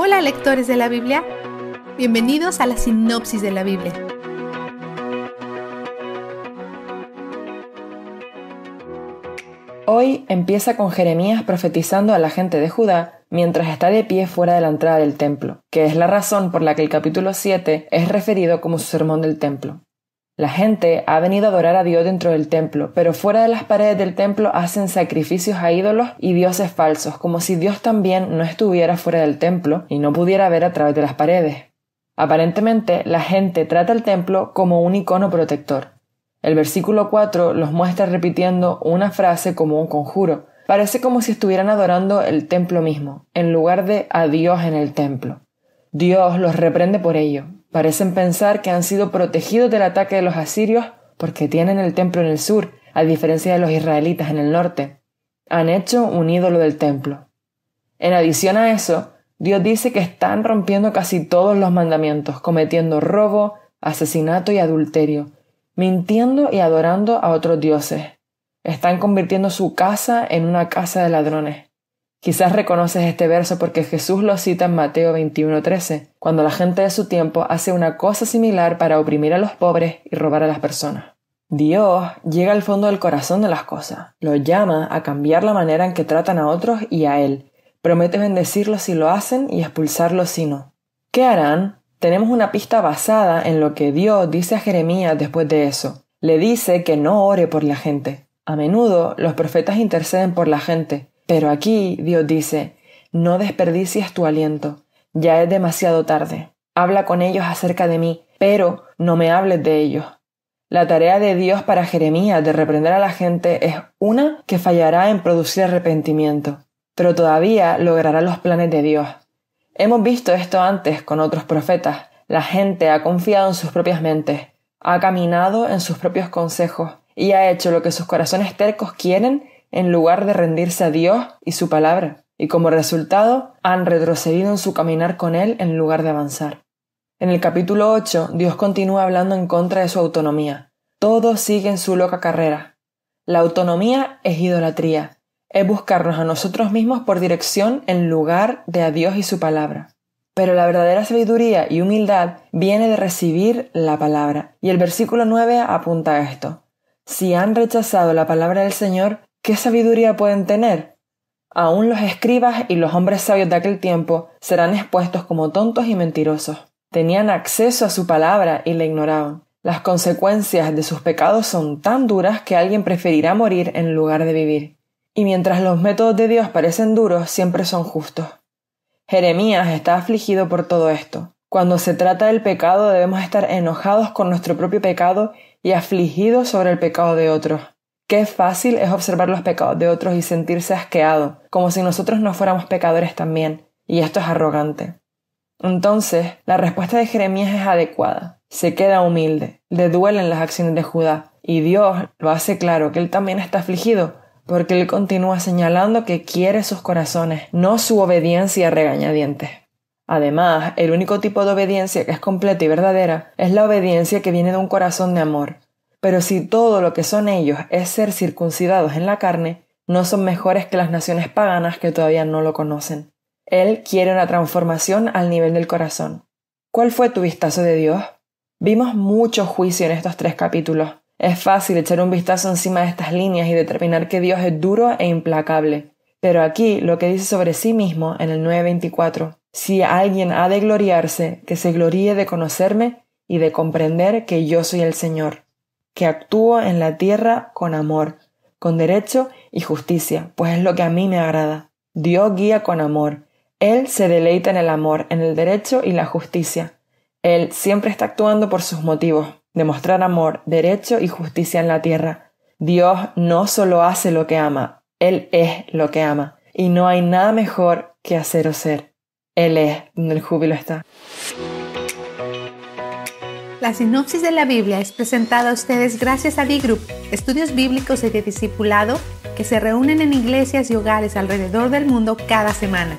Hola lectores de la Biblia, bienvenidos a la sinopsis de la Biblia. Hoy empieza con Jeremías profetizando a la gente de Judá mientras está de pie fuera de la entrada del templo, que es la razón por la que el capítulo 7 es referido como su sermón del templo. La gente ha venido a adorar a Dios dentro del templo, pero fuera de las paredes del templo hacen sacrificios a ídolos y dioses falsos, como si Dios también no estuviera fuera del templo y no pudiera ver a través de las paredes. Aparentemente, la gente trata el templo como un icono protector. El versículo 4 los muestra repitiendo una frase como un conjuro. Parece como si estuvieran adorando el templo mismo, en lugar de a Dios en el templo. Dios los reprende por ello, Parecen pensar que han sido protegidos del ataque de los asirios porque tienen el templo en el sur, a diferencia de los israelitas en el norte. Han hecho un ídolo del templo. En adición a eso, Dios dice que están rompiendo casi todos los mandamientos, cometiendo robo, asesinato y adulterio, mintiendo y adorando a otros dioses. Están convirtiendo su casa en una casa de ladrones. Quizás reconoces este verso porque Jesús lo cita en Mateo 21:13, cuando la gente de su tiempo hace una cosa similar para oprimir a los pobres y robar a las personas. Dios llega al fondo del corazón de las cosas, lo llama a cambiar la manera en que tratan a otros y a Él, promete bendecirlos si lo hacen y expulsarlos si no. ¿Qué harán? Tenemos una pista basada en lo que Dios dice a Jeremías después de eso. Le dice que no ore por la gente. A menudo los profetas interceden por la gente, pero aquí Dios dice, no desperdicies tu aliento, ya es demasiado tarde. Habla con ellos acerca de mí, pero no me hables de ellos. La tarea de Dios para Jeremías de reprender a la gente es una que fallará en producir arrepentimiento, pero todavía logrará los planes de Dios. Hemos visto esto antes con otros profetas. La gente ha confiado en sus propias mentes, ha caminado en sus propios consejos y ha hecho lo que sus corazones tercos quieren en lugar de rendirse a Dios y su palabra, y como resultado han retrocedido en su caminar con Él en lugar de avanzar. En el capítulo 8, Dios continúa hablando en contra de su autonomía. Todos siguen su loca carrera. La autonomía es idolatría, es buscarnos a nosotros mismos por dirección en lugar de a Dios y su palabra. Pero la verdadera sabiduría y humildad viene de recibir la palabra, y el versículo 9 apunta a esto. Si han rechazado la palabra del Señor, ¿Qué sabiduría pueden tener? Aún los escribas y los hombres sabios de aquel tiempo serán expuestos como tontos y mentirosos. Tenían acceso a su palabra y la ignoraban. Las consecuencias de sus pecados son tan duras que alguien preferirá morir en lugar de vivir. Y mientras los métodos de Dios parecen duros, siempre son justos. Jeremías está afligido por todo esto. Cuando se trata del pecado debemos estar enojados con nuestro propio pecado y afligidos sobre el pecado de otros. Qué fácil es observar los pecados de otros y sentirse asqueado, como si nosotros no fuéramos pecadores también, y esto es arrogante. Entonces, la respuesta de Jeremías es adecuada. Se queda humilde, le duelen las acciones de Judá, y Dios lo hace claro que él también está afligido, porque él continúa señalando que quiere sus corazones, no su obediencia regañadientes. Además, el único tipo de obediencia que es completa y verdadera es la obediencia que viene de un corazón de amor, pero si todo lo que son ellos es ser circuncidados en la carne, no son mejores que las naciones paganas que todavía no lo conocen. Él quiere una transformación al nivel del corazón. ¿Cuál fue tu vistazo de Dios? Vimos mucho juicio en estos tres capítulos. Es fácil echar un vistazo encima de estas líneas y determinar que Dios es duro e implacable. Pero aquí lo que dice sobre sí mismo en el 924, si alguien ha de gloriarse, que se gloríe de conocerme y de comprender que yo soy el Señor, que actúo en la tierra con amor, con derecho y justicia, pues es lo que a mí me agrada. Dios guía con amor. Él se deleita en el amor, en el derecho y la justicia. Él siempre está actuando por sus motivos, demostrar amor, derecho y justicia en la tierra. Dios no solo hace lo que ama, Él es lo que ama, y no hay nada mejor que hacer o ser. Él es donde el júbilo está. La sinopsis de la Biblia es presentada a ustedes gracias a Big group estudios bíblicos y de discipulado que se reúnen en iglesias y hogares alrededor del mundo cada semana.